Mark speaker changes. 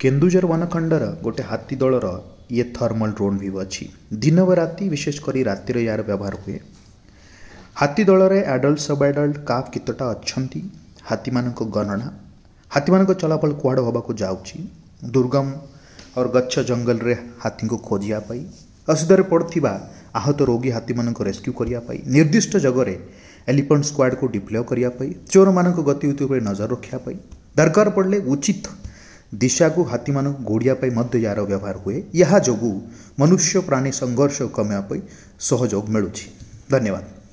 Speaker 1: केन्दुझर वनखंडर गोटे हाथी दलर ये थर्माल ड्रोन भ्यू अच्छी दिन व राति विशेषकर रातिर यार व्यवहार हुए हाथी दल में आडल्ट सब आडल्ट काफ कितटा अच्छा हाथी मान गणना हाथी मान चलाफल कुआड हवाक जाऊँगी दुर्गम और गच्छ जंगल रे हाथी को खोजापी असुविधा पड़ता आहत रोगी हाथी मान रेस्क्यू करने निर्दिष्ट जगह एलिफेन्ट स्क्वाड को डिप्लय करने चोर मान गतिविधि नजर रखापी दरकार पड़े उचित दिशाको हातीमा गोडाप यार व्यवहार हुए, यहाँ जगु मनुष्य प्राणी कम्या कमेवाई सहयोग मिल्छ धन्यवाद